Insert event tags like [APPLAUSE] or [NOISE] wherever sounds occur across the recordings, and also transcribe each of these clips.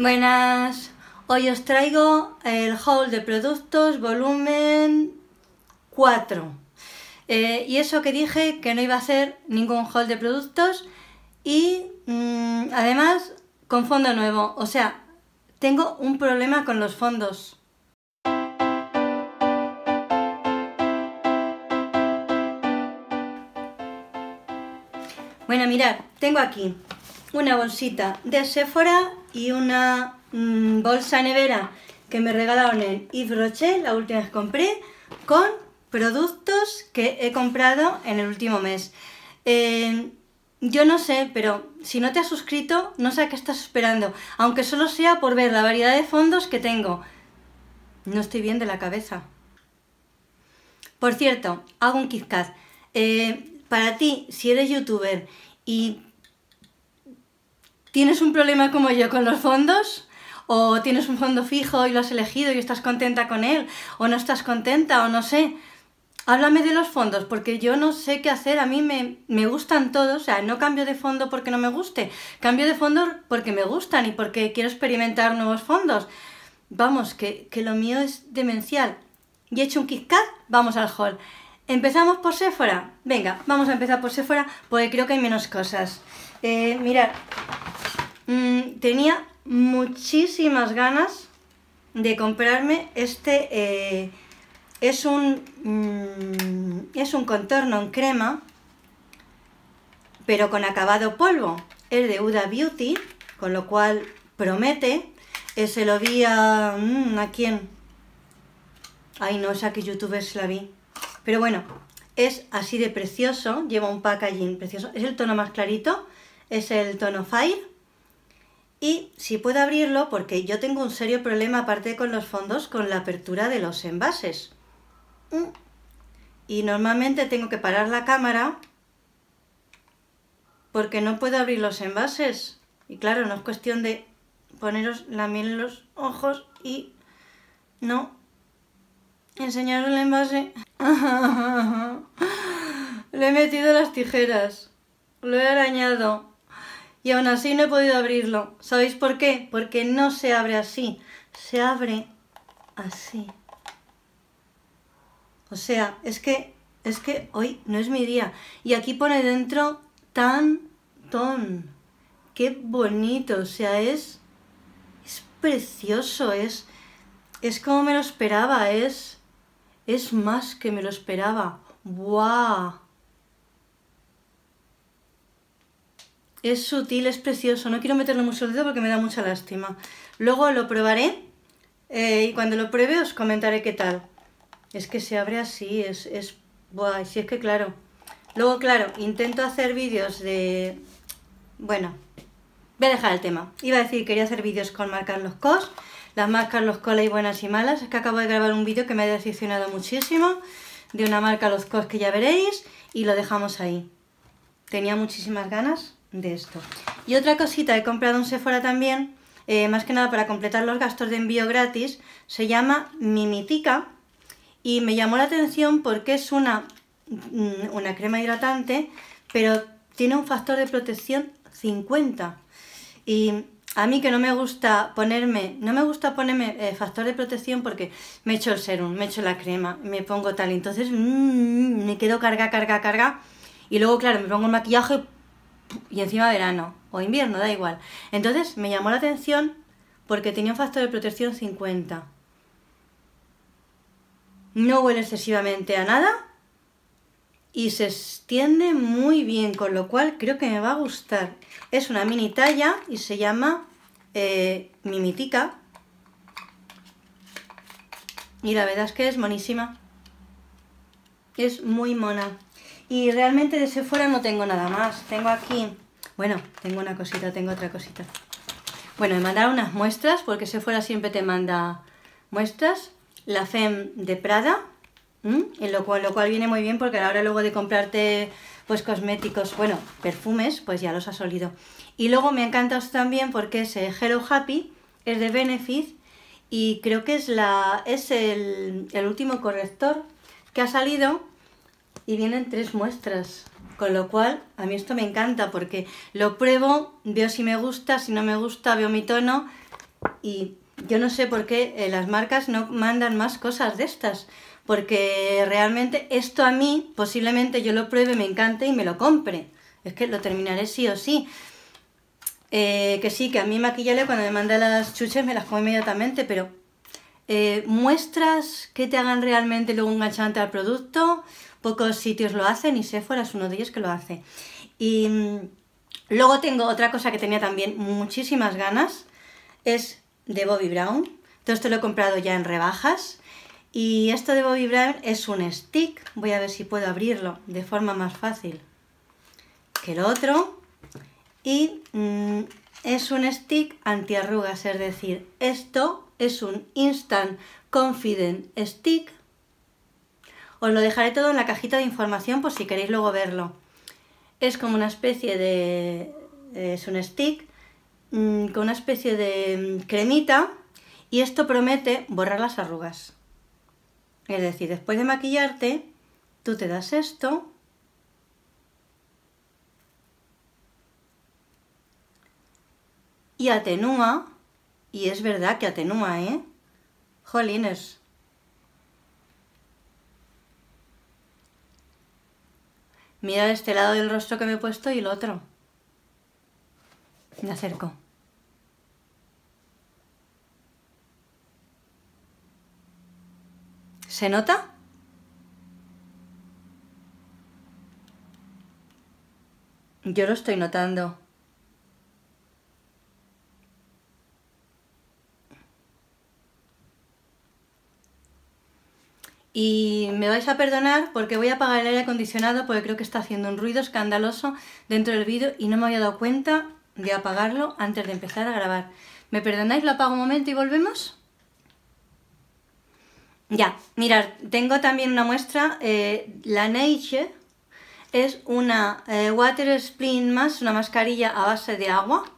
Buenas, hoy os traigo el haul de productos volumen 4. Eh, y eso que dije que no iba a hacer ningún haul de productos y mm, además con fondo nuevo, o sea, tengo un problema con los fondos. Bueno, mirad, tengo aquí una bolsita de Sephora y una mm, bolsa nevera que me regalaron en Yves Rocher, la última que compré, con productos que he comprado en el último mes. Eh, yo no sé, pero si no te has suscrito, no sé a qué estás esperando, aunque solo sea por ver la variedad de fondos que tengo. No estoy bien de la cabeza. Por cierto, hago un KitKat. Eh, para ti, si eres youtuber y ¿Tienes un problema como yo con los fondos? ¿O tienes un fondo fijo y lo has elegido y estás contenta con él? ¿O no estás contenta? ¿O no sé? Háblame de los fondos, porque yo no sé qué hacer. A mí me, gustan todos. O sea, no cambio de fondo porque no me guste. Cambio de fondo porque me gustan y porque quiero experimentar nuevos fondos. Vamos, que, lo mío es demencial. Y he hecho un Kit vamos al hall. ¿Empezamos por Sephora? Venga, vamos a empezar por Sephora porque creo que hay menos cosas. Eh, mirad, Mm, tenía muchísimas ganas de comprarme este... Eh, es un, mm, es un contorno en crema, pero con acabado polvo. Es de Uda Beauty, con lo cual promete. Eh, se lo vi a... Mm, ¿A quién? Ay, no, sea, que youtuber se la vi. Pero bueno, es así de precioso, lleva un packaging precioso. Es el tono más clarito, es el tono Fire. Y si puedo abrirlo, porque yo tengo un serio problema aparte con los fondos, con la apertura de los envases. Mm. Y normalmente tengo que parar la cámara porque no puedo abrir los envases. Y claro, no es cuestión de poneros la miel en los ojos y no enseñaros el envase. [LAUGHS] Le he metido las tijeras, lo he arañado y aún así no he podido abrirlo. ¿Sabéis por qué? Porque no se abre así, se abre así. O sea, es que, es que hoy no es mi día. Y aquí pone dentro tan ton Qué bonito, o sea, es, es precioso, es, es como me lo esperaba, es, es más que me lo esperaba. ¡Wow! Es sutil, es precioso. No quiero meterle mucho el dedo porque me da mucha lástima. Luego lo probaré eh, y cuando lo pruebe os comentaré qué tal. Es que se abre así, es... es buah, si es que claro. Luego, claro, intento hacer vídeos de... Bueno, voy a dejar el tema. Iba a decir que quería hacer vídeos con marcas los cos, las marcas los cola y buenas y malas. Es que acabo de grabar un vídeo que me ha decepcionado muchísimo de una marca los cos que ya veréis y lo dejamos ahí. Tenía muchísimas ganas de esto. Y otra cosita, he comprado un Sephora también, eh, más que nada para completar los gastos de envío gratis, se llama Mimitica y me llamó la atención porque es una, mm, una crema hidratante, pero tiene un factor de protección 50. Y a mí que no me gusta ponerme, no me gusta ponerme eh, factor de protección porque me echo el serum, me echo la crema, me pongo tal, entonces mm, me quedo carga, carga, carga. Y luego, claro, me pongo el maquillaje, y encima verano o invierno, da igual. Entonces me llamó la atención porque tenía un factor de protección 50. No huele excesivamente a nada y se extiende muy bien, con lo cual creo que me va a gustar. Es una mini talla y se llama eh, Mimitica. Y la verdad es que es monísima. Es muy mona. Y realmente de Sephora fuera no tengo nada más. Tengo aquí, bueno, tengo una cosita, tengo otra cosita. Bueno, me mandaron unas muestras, porque Sephora fuera siempre te manda muestras. La FEM de Prada, en lo cual, lo cual viene muy bien porque a la hora luego de comprarte pues cosméticos, bueno, perfumes, pues ya los has olido. Y luego me encanta también porque es hero Hello Happy, es de Benefit y creo que es, la, es el, el último corrector que ha salido y vienen tres muestras. Con lo cual, a mí esto me encanta porque lo pruebo, veo si me gusta, si no me gusta, veo mi tono y yo no sé por qué eh, las marcas no mandan más cosas de estas. Porque realmente esto a mí, posiblemente yo lo pruebe, me encante y me lo compre. Es que lo terminaré sí o sí. Eh, que sí, que a mí maquillale cuando me manda las chuches me las como inmediatamente, pero eh, muestras que te hagan realmente luego enganchante al producto, Pocos sitios lo hacen y Sephora es uno de ellos que lo hace. Y mm, luego tengo otra cosa que tenía también muchísimas ganas, es de Bobby Brown. Todo esto lo he comprado ya en rebajas. Y esto de Bobby Brown es un stick. Voy a ver si puedo abrirlo de forma más fácil que el otro. Y mm, es un stick antiarrugas, es decir, esto es un Instant Confident Stick os lo dejaré todo en la cajita de información por si queréis luego verlo. Es como una especie de... Eh, es un stick mm, con una especie de mm, cremita y esto promete borrar las arrugas. Es decir, después de maquillarte, tú te das esto y atenúa, y es verdad que atenúa, ¿eh? Jolines, Mira este lado del rostro que me he puesto y el otro. Me acerco. ¿Se nota? Yo lo estoy notando. Y me vais a perdonar porque voy a apagar el aire acondicionado porque creo que está haciendo un ruido escandaloso dentro del vídeo y no me había dado cuenta de apagarlo antes de empezar a grabar. ¿Me perdonáis? Lo apago un momento y volvemos. Ya, mirad, tengo también una muestra, eh, la Neige es una eh, Water Spleen más, una mascarilla a base de agua.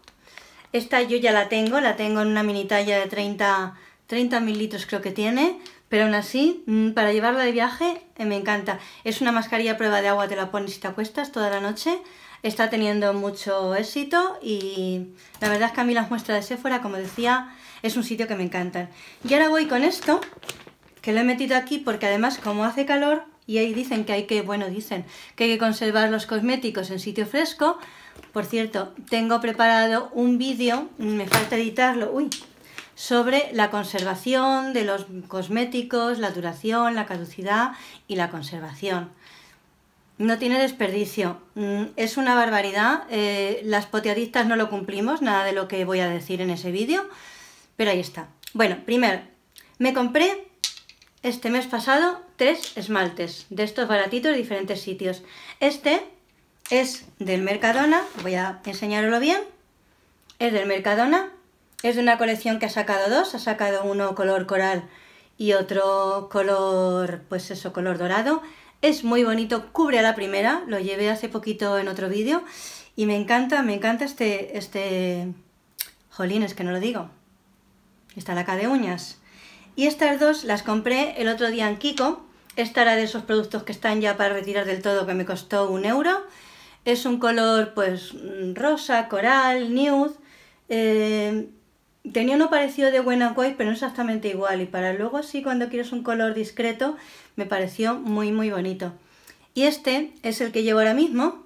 Esta yo ya la tengo, la tengo en una mini talla de 30, 30 mililitros creo que tiene. Pero aún así, mm, para llevarla de viaje, eh, me encanta. Es una mascarilla prueba de agua, te la pones y te acuestas toda la noche. Está teniendo mucho éxito y la verdad es que a mí las muestras de Sephora, como decía, es un sitio que me encantan. Y ahora voy con esto, que lo he metido aquí porque además como hace calor y ahí dicen que hay que, bueno, dicen que hay que conservar los cosméticos en sitio fresco. Por cierto, tengo preparado un vídeo, me falta editarlo, uy, sobre la conservación de los cosméticos, la duración, la caducidad y la conservación. No tiene desperdicio, mm, es una barbaridad, eh, las poteadistas no lo cumplimos, nada de lo que voy a decir en ese vídeo, pero ahí está. Bueno, primero, me compré este mes pasado tres esmaltes de estos baratitos de diferentes sitios. Este es del Mercadona, voy a enseñarlo bien, es del Mercadona, es de una colección que ha sacado dos, ha sacado uno color coral y otro color, pues eso, color dorado. Es muy bonito, cubre a la primera, lo llevé hace poquito en otro vídeo y me encanta, me encanta este, este, jolín, es que no lo digo, está la de uñas. Y estas dos las compré el otro día en Kiko, esta era de esos productos que están ya para retirar del todo que me costó un euro. Es un color pues mm, rosa, coral, nude, eh, Tenía uno parecido de White, pero no exactamente igual. Y para luego sí, cuando quieres un color discreto, me pareció muy, muy bonito. Y este es el que llevo ahora mismo.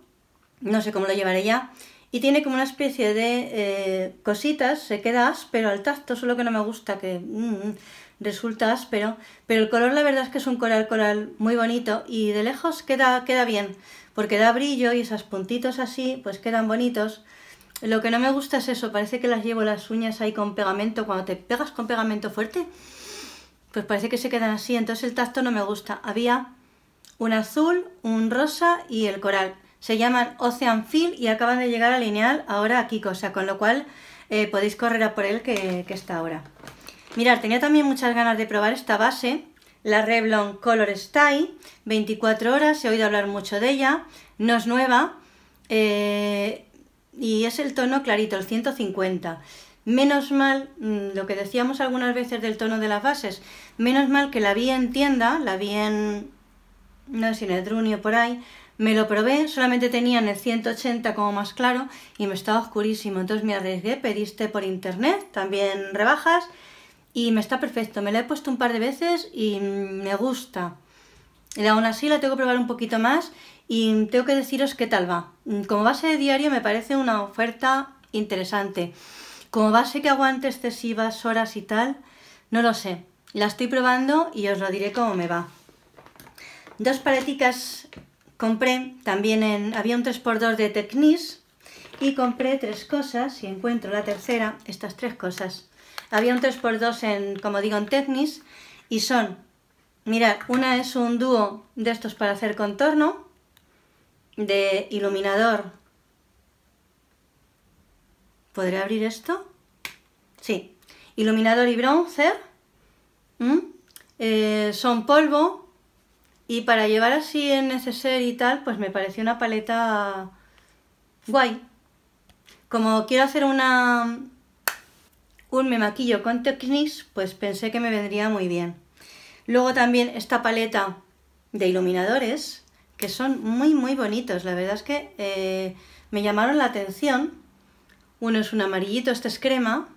No sé cómo lo llevaré ya. Y tiene como una especie de eh, cositas. Se queda áspero al tacto, solo que no me gusta, que mm, mm, resulta áspero. Pero el color la verdad es que es un coral coral muy bonito. Y de lejos queda, queda bien, porque da brillo y esos puntitos así, pues quedan bonitos lo que no me gusta es eso, parece que las llevo las uñas ahí con pegamento, cuando te pegas con pegamento fuerte, pues parece que se quedan así, entonces el tacto no me gusta. Había un azul, un rosa y el coral. Se llaman Ocean Fill y acaban de llegar a lineal ahora aquí o sea, con lo cual eh, podéis correr a por él que, que está ahora. Mirad, tenía también muchas ganas de probar esta base, la Revlon Color Style, 24 horas, he oído hablar mucho de ella, no es nueva, eh, y es el tono clarito, el 150. Menos mal, mm, lo que decíamos algunas veces del tono de las bases, menos mal que la vi en tienda, la vi en, no sé si en o por ahí, me lo probé, solamente tenían el 180 como más claro y me estaba oscurísimo, entonces me arriesgué, pediste por internet, también rebajas y me está perfecto, me lo he puesto un par de veces y mm, me gusta. Y aún así la tengo que probar un poquito más y tengo que deciros qué tal va. Mm, como base de diario me parece una oferta interesante. Como base que aguante excesivas horas y tal, no lo sé. La estoy probando y os lo diré cómo me va. Dos paleticas compré también en... Había un 3x2 de Tecnis y compré tres cosas y encuentro la tercera, estas tres cosas. Había un 3x2 en, como digo, en Tecnis y son Mirad, una es un dúo de estos para hacer contorno, de iluminador. ¿Podré abrir esto? Sí. Iluminador y bronzer. Eh, son polvo. Y para llevar así en neceser y tal, pues me pareció una paleta guay. Como quiero hacer una un me maquillo con techniques pues pensé que me vendría muy bien. Luego también esta paleta de iluminadores, que son muy, muy bonitos. La verdad es que eh, me llamaron la atención. Uno es un amarillito, este es crema.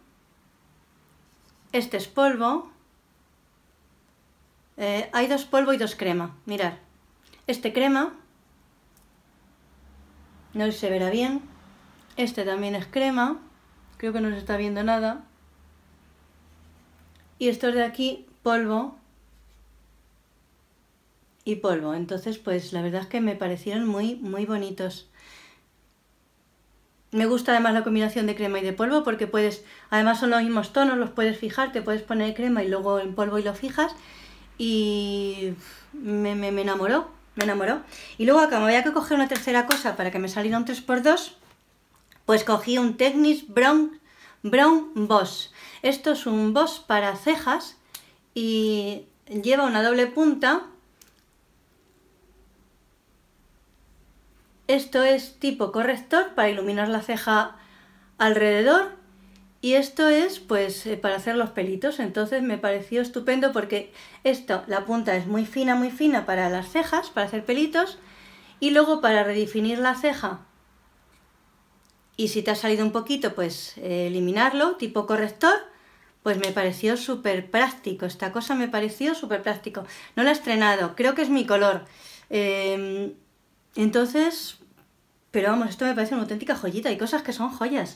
Este es polvo. Eh, hay dos polvo y dos crema, mirad. Este crema, no se verá bien. Este también es crema, creo que no se está viendo nada. Y estos de aquí, polvo, y polvo. Entonces, pues la verdad es que me parecieron muy, muy bonitos. Me gusta además la combinación de crema y de polvo porque puedes, además son los mismos tonos, los puedes fijar, te puedes poner crema y luego en polvo y lo fijas. Y me, me, enamoró, me enamoró. Y luego acá me había que coger una tercera cosa para que me saliera un 3x2. Pues cogí un Technis Brown, Brown Boss. Esto es un boss para cejas y lleva una doble punta Esto es tipo corrector para iluminar la ceja alrededor y esto es pues eh, para hacer los pelitos. Entonces me pareció estupendo porque esto, la punta es muy fina, muy fina para las cejas, para hacer pelitos y luego para redefinir la ceja. Y si te ha salido un poquito, pues eh, eliminarlo, tipo corrector, pues me pareció súper práctico. Esta cosa me pareció súper práctico. No la he estrenado, creo que es mi color. Em, entonces, pero vamos, esto me parece una auténtica joyita. Hay cosas que son joyas.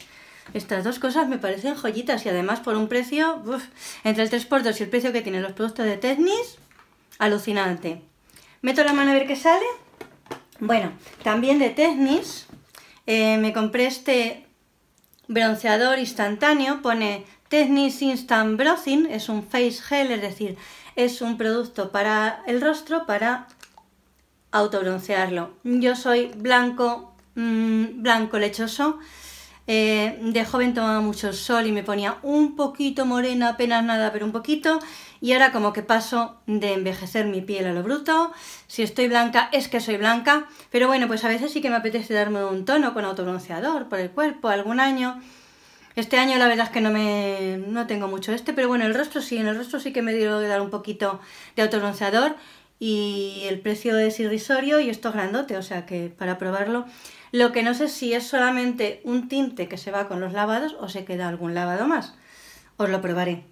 Estas dos cosas me parecen joyitas y además por un precio, entre el 3 2 y el precio que tienen los productos de Technis, alucinante. Meto la mano a ver qué sale. Bueno, también de Technis eh, me compré este bronceador instantáneo. Pone Technis Instant Bronzing, es un face gel, es decir, es un producto para el rostro, para autobroncearlo. Yo soy blanco, mm, blanco lechoso. Eh, de joven tomaba mucho sol y me ponía un poquito morena, apenas nada, pero un poquito. Y ahora como que paso de envejecer mi piel a lo bruto. Si estoy blanca es que soy blanca. Pero bueno, pues a veces sí que me apetece darme un tono con autobronceador por el cuerpo algún año. Este año la verdad es que no me no tengo mucho este, pero bueno, el rostro sí, en el rostro sí que me dio de dar un poquito de autobronceador y el precio es irrisorio y esto es grandote, o sea que para probarlo, lo que no sé si es solamente un tinte que se va con los lavados o se queda algún lavado más, os lo probaré.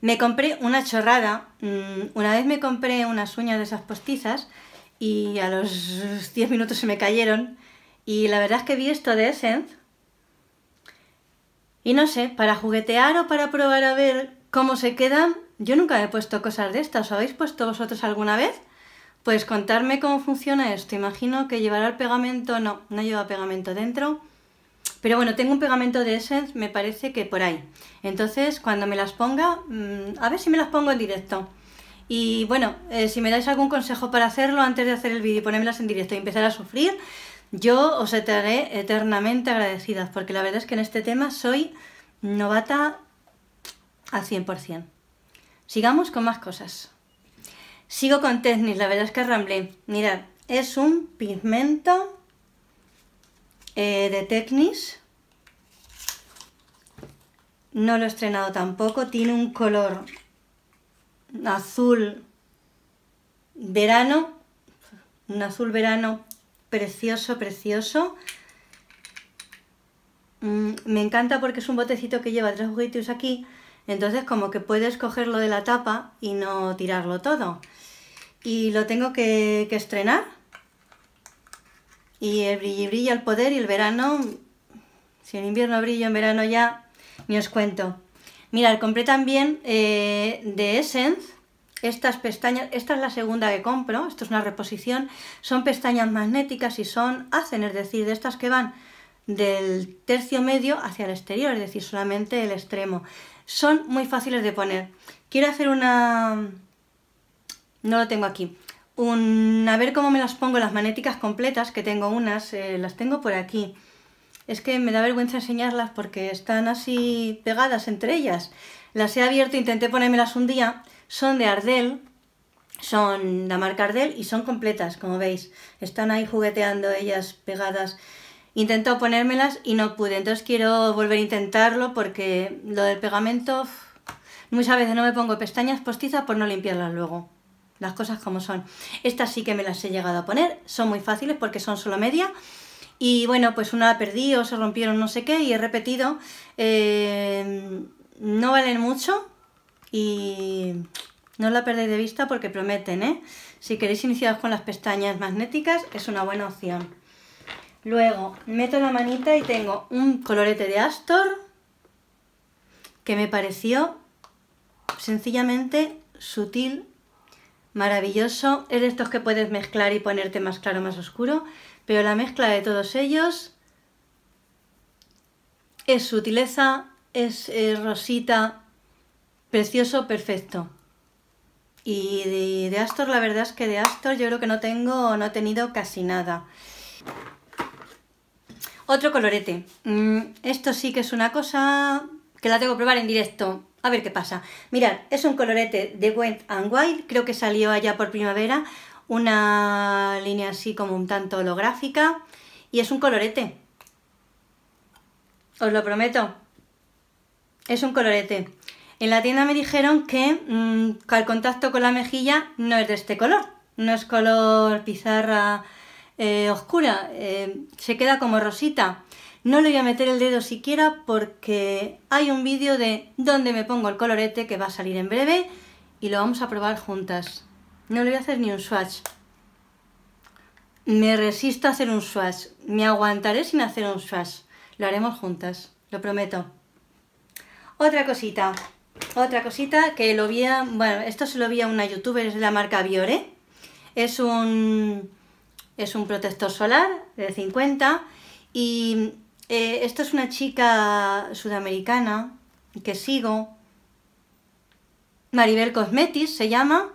Me compré una chorrada, mm, una vez me compré unas uñas de esas postizas y a los 10 [LAUGHS] minutos se me cayeron y la verdad es que vi esto de Essence y no sé, para juguetear o para probar a ver cómo se quedan, yo nunca he puesto cosas de estas, ¿os habéis puesto vosotros alguna vez? Pues contarme cómo funciona esto. Imagino que llevará el pegamento, no, no lleva pegamento dentro. Pero bueno, tengo un pegamento de Essence, me parece que por ahí. Entonces, cuando me las ponga, mm, a ver si me las pongo en directo. Y bueno, eh, si me dais algún consejo para hacerlo antes de hacer el vídeo y ponérmelas en directo y empezar a sufrir, yo os estaré eternamente agradecida, porque la verdad es que en este tema soy novata al 100%. Sigamos con más cosas. Sigo con Technis, la verdad es que ramblé. Mirad, es un pigmento eh, de Technis. No lo he estrenado tampoco. Tiene un color azul verano. Un azul verano precioso, precioso. Mm, me encanta porque es un botecito que lleva tres juguetes aquí entonces como que puedes cogerlo de la tapa y no tirarlo todo. Y lo tengo que, estrenar. Y el brillo brilla el poder y el verano, si en invierno brillo, en verano ya, ni os cuento. Mirad, compré también eh, de Essence estas pestañas, esta es la segunda que compro, esto es una reposición, son pestañas magnéticas y son hacen, es decir, de estas que van del tercio medio hacia el exterior, es decir, solamente el extremo. Son muy fáciles de poner. Quiero hacer una... no lo tengo aquí. a ver cómo me las pongo, las magnéticas completas, que tengo unas, eh, las tengo por aquí. Es que me da vergüenza enseñarlas porque están así pegadas entre ellas. Las he abierto, intenté ponérmelas un día. Son de Ardell, son la marca Ardell y son completas, como veis. Están ahí jugueteando ellas pegadas. Intentó ponérmelas y no pude, entonces quiero volver a intentarlo porque lo del pegamento, muchas veces no me pongo pestañas postizas por no limpiarlas luego. Las cosas como son. Estas sí que me las he llegado a poner, son muy fáciles porque son solo media. Y bueno, pues una la perdí o se rompieron no sé qué y he repetido. Eh, no valen mucho y no la perdéis de vista porque prometen, ¿eh? Si queréis iniciaros con las pestañas magnéticas es una buena opción. Luego meto la manita y tengo un colorete de Astor que me pareció sencillamente sutil, maravilloso. Es de estos que puedes mezclar y ponerte más claro, más oscuro, pero la mezcla de todos ellos es sutileza, es, rosita, precioso, perfecto. Y de, de, Astor, la verdad es que de Astor yo creo que no tengo, no he tenido casi nada. Otro colorete. Mm, esto sí que es una cosa que la tengo que probar en directo. A ver qué pasa. Mirad, es un colorete de Went and Wild. Creo que salió allá por primavera. Una línea así como un tanto holográfica. Y es un colorete. Os lo prometo. Es un colorete. En la tienda me dijeron que mmm, al contacto con la mejilla no es de este color. No es color pizarra eh, oscura, eh, se queda como rosita. No le voy a meter el dedo siquiera porque hay un vídeo de dónde me pongo el colorete que va a salir en breve y lo vamos a probar juntas. No le voy a hacer ni un swatch. Me resisto a hacer un swatch. Me aguantaré sin hacer un swatch. Lo haremos juntas, lo prometo. Otra cosita. Otra cosita que lo vi a... Bueno, esto se lo vi a una youtuber, es de la marca Biore. Es un es un protector solar de 50 y eh, esto es una chica sudamericana que sigo, Maribel Cosmetis se llama,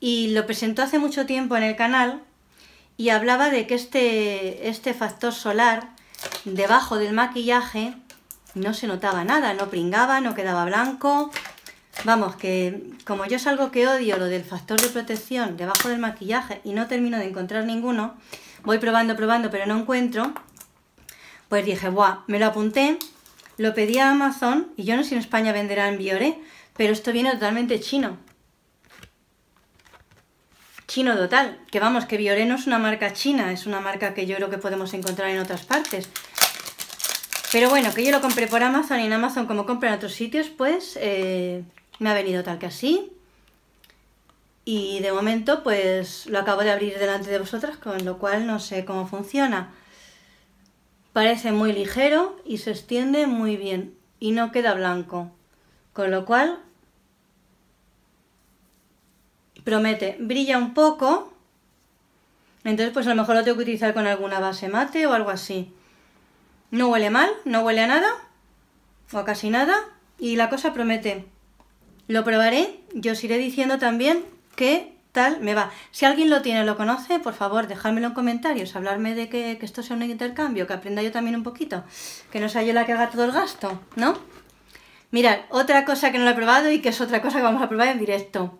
y lo presentó hace mucho tiempo en el canal y hablaba de que este, este factor solar debajo del maquillaje no se notaba nada, no pringaba, no quedaba blanco, Vamos, que como yo es algo que odio, lo del factor de protección debajo del maquillaje y no termino de encontrar ninguno, voy probando, probando, pero no encuentro, pues dije, ¡buah! me lo apunté, lo pedí a Amazon y yo no sé si en España venderán Biore, pero esto viene totalmente chino. Chino total, que vamos, que Biore no es una marca china, es una marca que yo creo que podemos encontrar en otras partes. Pero bueno, que yo lo compré por Amazon y en Amazon como compra en otros sitios, pues eh, me ha venido tal que así. Y de momento pues lo acabo de abrir delante de vosotras, con lo cual no sé cómo funciona. Parece muy ligero y se extiende muy bien y no queda blanco. Con lo cual promete, brilla un poco. Entonces pues a lo mejor lo tengo que utilizar con alguna base mate o algo así. No huele mal, no huele a nada o a casi nada y la cosa promete. Lo probaré yo os iré diciendo también qué tal me va. Si alguien lo tiene, lo conoce, por favor, dejármelo en comentarios, hablarme de que, esto sea un intercambio, que aprenda yo también un poquito, que no sea yo la que haga todo el gasto, ¿no? Mirad, otra cosa que no lo he probado y que es otra cosa que vamos a probar en directo.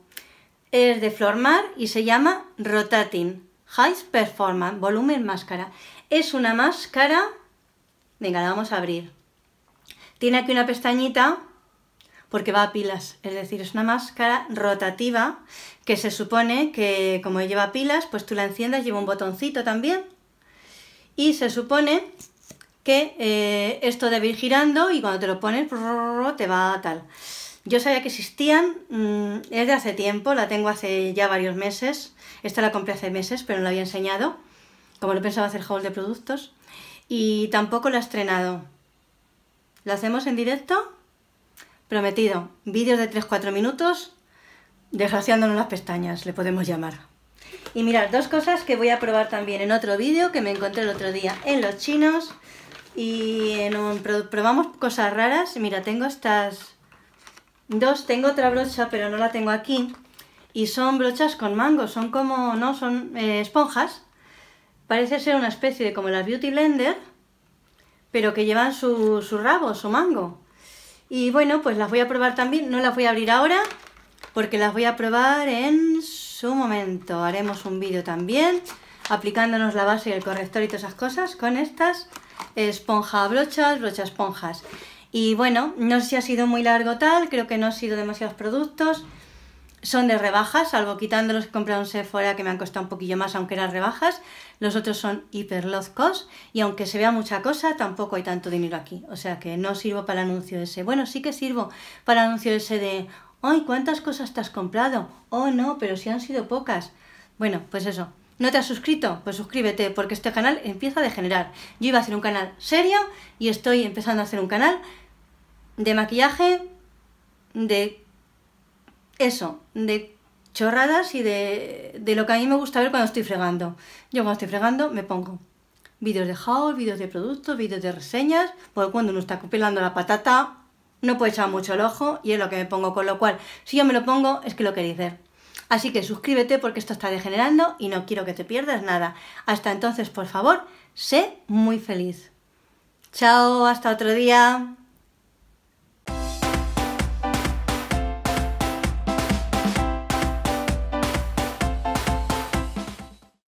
Es de Flormar y se llama Rotating High Performance Volumen Máscara. Es una máscara... Venga, la vamos a abrir. Tiene aquí una pestañita porque va a pilas, es decir, es una máscara rotativa que se supone que como lleva pilas, pues tú la enciendas, lleva un botoncito también y se supone que eh, esto debe ir girando y cuando te lo pones te va a tal. Yo sabía que existían, mm, es de hace tiempo, la tengo hace ya varios meses, esta la compré hace meses pero no la había enseñado, como lo pensaba hacer haul de productos y tampoco la he estrenado. ¿la hacemos en directo? Prometido, vídeos de 3-4 minutos, desgraciándonos las pestañas, le podemos llamar. Y mirad, dos cosas que voy a probar también en otro vídeo que me encontré el otro día en los chinos. Y probamos cosas raras. Mira, tengo estas dos, tengo otra brocha, pero no la tengo aquí. Y son brochas con mango, son como, no, son eh, esponjas. Parece ser una especie de como las Beauty Blender, pero que llevan su, su rabo, su mango. Y bueno, pues las voy a probar también. No las voy a abrir ahora porque las voy a probar en su momento. Haremos un vídeo también aplicándonos la base y el corrector y todas esas cosas con estas esponja brochas, brochas esponjas. Y bueno, no sé si ha sido muy largo tal, creo que no ha sido demasiados productos son de rebajas, salvo quitando los que compré en Sephora que me han costado un poquillo más, aunque eran rebajas. Los otros son hiper y aunque se vea mucha cosa, tampoco hay tanto dinero aquí. O sea que no sirvo para el anuncio ese. Bueno, sí que sirvo para el anuncio ese de, ¡ay, cuántas cosas te has comprado! ¡Oh, no, pero si han sido pocas! Bueno, pues eso. ¿No te has suscrito? Pues suscríbete, porque este canal empieza a degenerar. Yo iba a hacer un canal serio y estoy empezando a hacer un canal de maquillaje, de eso, de chorradas y de, de, lo que a mí me gusta ver cuando estoy fregando. Yo cuando estoy fregando me pongo vídeos de haul, vídeos de productos, vídeos de reseñas, porque cuando uno está pelando la patata no puede echar mucho el ojo y es lo que me pongo, con lo cual si yo me lo pongo es que lo queréis ver. Así que suscríbete porque esto está degenerando y no quiero que te pierdas nada. Hasta entonces, por favor, sé muy feliz. Chao, hasta otro día.